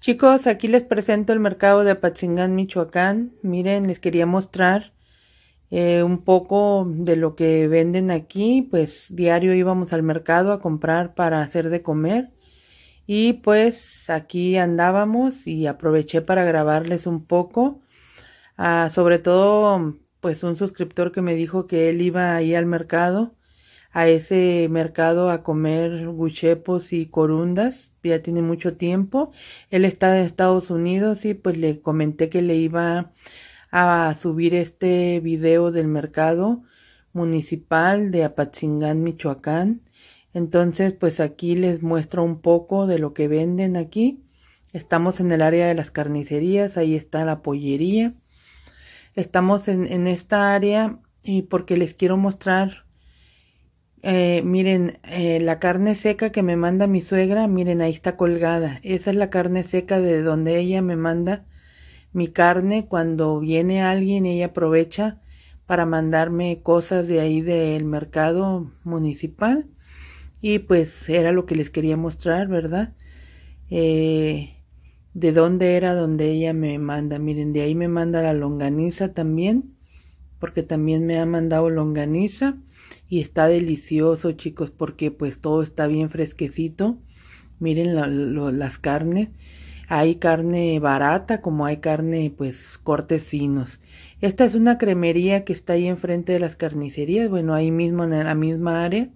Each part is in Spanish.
Chicos, aquí les presento el mercado de Apatzingán, Michoacán. Miren, les quería mostrar eh, un poco de lo que venden aquí. Pues diario íbamos al mercado a comprar para hacer de comer. Y pues aquí andábamos y aproveché para grabarles un poco. Ah, sobre todo, pues un suscriptor que me dijo que él iba ahí al mercado a ese mercado a comer guchepos y corundas, ya tiene mucho tiempo. Él está de Estados Unidos y pues le comenté que le iba a subir este video del mercado municipal de Apatzingán, Michoacán. Entonces, pues aquí les muestro un poco de lo que venden aquí. Estamos en el área de las carnicerías, ahí está la pollería. Estamos en, en esta área y porque les quiero mostrar eh, miren, eh, la carne seca que me manda mi suegra, miren, ahí está colgada. Esa es la carne seca de donde ella me manda mi carne. Cuando viene alguien, ella aprovecha para mandarme cosas de ahí del mercado municipal. Y pues era lo que les quería mostrar, ¿verdad? Eh, de dónde era donde ella me manda. Miren, de ahí me manda la longaniza también, porque también me ha mandado longaniza y está delicioso chicos porque pues todo está bien fresquecito. Miren las carnes. Hay carne barata como hay carne pues cortes finos. Esta es una cremería que está ahí enfrente de las carnicerías, bueno ahí mismo en la misma área.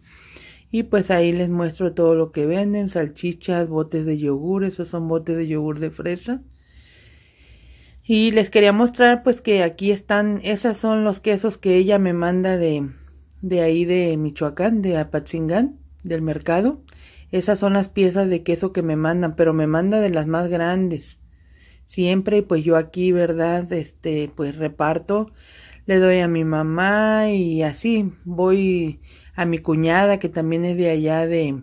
Y pues ahí les muestro todo lo que venden, salchichas, botes de yogur, esos son botes de yogur de fresa. Y les quería mostrar pues que aquí están, esas son los quesos que ella me manda de, de ahí de Michoacán, de Apatzingán, del mercado. Esas son las piezas de queso que me mandan, pero me manda de las más grandes. Siempre, pues yo aquí, ¿verdad? Este, pues reparto, le doy a mi mamá y así. Voy a mi cuñada que también es de allá de,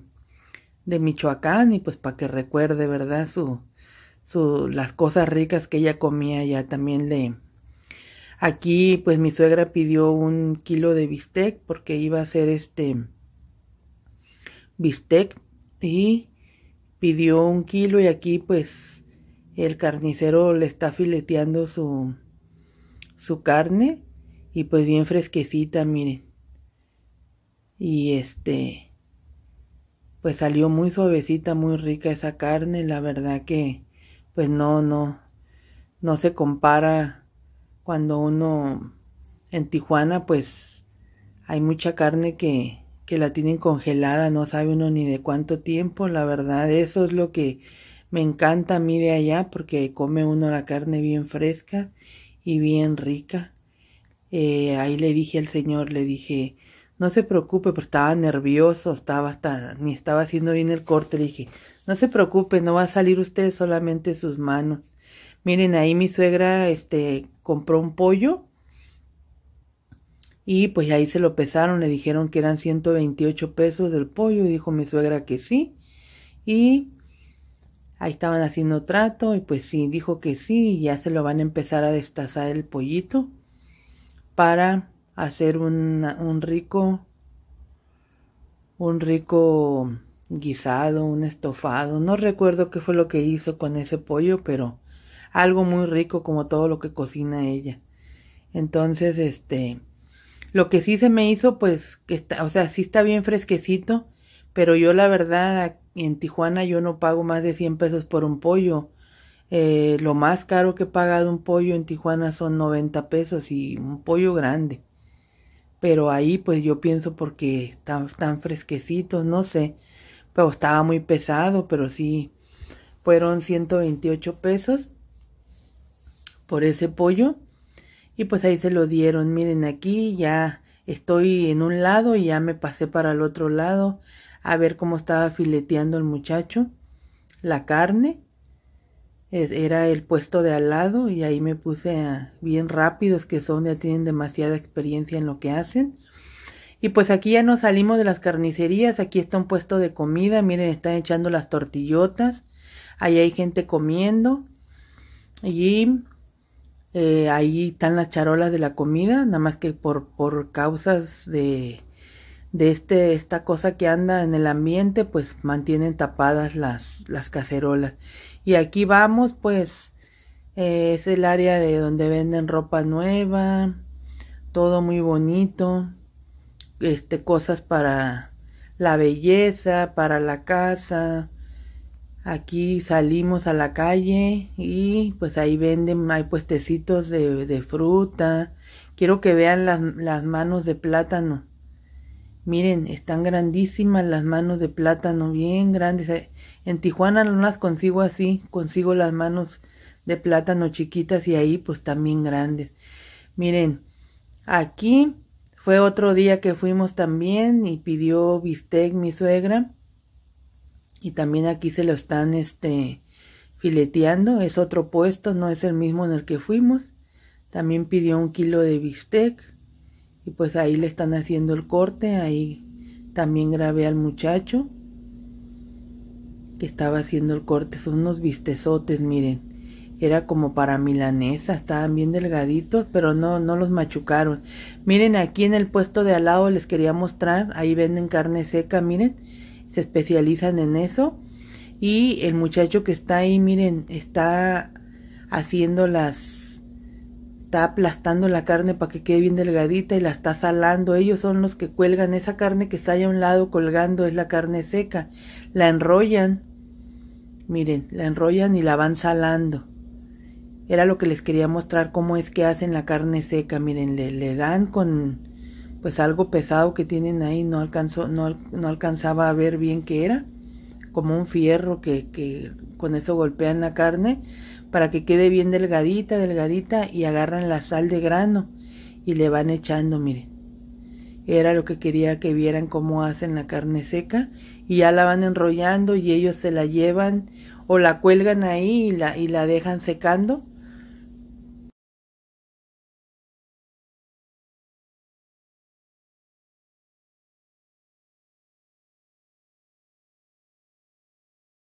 de Michoacán y pues para que recuerde, ¿verdad? Su, su, las cosas ricas que ella comía ya también le, Aquí, pues mi suegra pidió un kilo de bistec porque iba a hacer este bistec y pidió un kilo y aquí, pues el carnicero le está fileteando su, su carne y pues bien fresquecita, miren. Y este, pues salió muy suavecita, muy rica esa carne, la verdad que, pues no, no, no se compara cuando uno en Tijuana pues hay mucha carne que, que la tienen congelada, no sabe uno ni de cuánto tiempo, la verdad, eso es lo que me encanta a mí de allá porque come uno la carne bien fresca y bien rica. Eh, ahí le dije al señor, le dije, no se preocupe, porque estaba nervioso, estaba ni estaba haciendo bien el corte, le dije, no se preocupe, no va a salir usted solamente sus manos. Miren, ahí mi suegra este, compró un pollo y pues ahí se lo pesaron, le dijeron que eran 128 pesos del pollo, y dijo mi suegra que sí. Y ahí estaban haciendo trato y pues sí, dijo que sí, y ya se lo van a empezar a destazar el pollito para hacer un rico, un rico guisado, un estofado. No recuerdo qué fue lo que hizo con ese pollo, pero algo muy rico como todo lo que cocina ella. Entonces, este, lo que sí se me hizo, pues, que está, o sea, sí está bien fresquecito, pero yo la verdad, en Tijuana yo no pago más de 100 pesos por un pollo. Eh, lo más caro que he pagado un pollo en Tijuana son 90 pesos y un pollo grande. Pero ahí pues yo pienso porque están fresquecitos, no sé. Pero estaba muy pesado, pero sí fueron 128 pesos por ese pollo. Y pues ahí se lo dieron. Miren aquí, ya estoy en un lado y ya me pasé para el otro lado a ver cómo estaba fileteando el muchacho la carne. era el puesto de al lado y ahí me puse a, bien rápidos que son, ya tienen demasiada experiencia en lo que hacen. Y pues aquí ya nos salimos de las carnicerías, aquí está un puesto de comida, miren, están echando las tortillotas, ahí hay gente comiendo. Y eh, ahí están las charolas de la comida, nada más que por, por causas de, de este, esta cosa que anda en el ambiente, pues mantienen tapadas las, las cacerolas. Y aquí vamos, pues eh, es el área de donde venden ropa nueva, todo muy bonito, este, cosas para la belleza, para la casa, Aquí salimos a la calle y pues ahí venden, hay puestecitos de, de fruta. Quiero que vean las, las, manos de plátano. Miren, están grandísimas las manos de plátano, bien grandes. Eh, en Tijuana no las consigo así, consigo las manos de plátano chiquitas y ahí pues también grandes. Miren, aquí fue otro día que fuimos también y pidió bistec mi suegra y también aquí se lo están este fileteando, es otro puesto, no es el mismo en el que fuimos. También pidió un kilo de bistec y pues ahí le están haciendo el corte, ahí también grabé al muchacho que estaba haciendo el corte, son unos bistezotes, miren. Era como para milanesa, estaban bien delgaditos, pero no, no los machucaron. Miren, aquí en el puesto de al lado les quería mostrar, ahí venden carne seca, miren se especializan en eso. Y el muchacho que está ahí, miren, está haciendo las... Está aplastando la carne para que quede bien delgadita y la está salando. Ellos son los que cuelgan esa carne que está ahí a un lado colgando, es la carne seca. La enrollan. Miren, la enrollan y la van salando. Era lo que les quería mostrar cómo es que hacen la carne seca. Miren, le, le dan con pues algo pesado que tienen ahí, no, alcanzó, no, no alcanzaba a ver bien qué era, como un fierro que, que con eso golpean la carne para que quede bien delgadita, delgadita y agarran la sal de grano y le van echando, miren. Era lo que quería que vieran cómo hacen la carne seca y ya la van enrollando y ellos se la llevan o la cuelgan ahí y la, y la dejan secando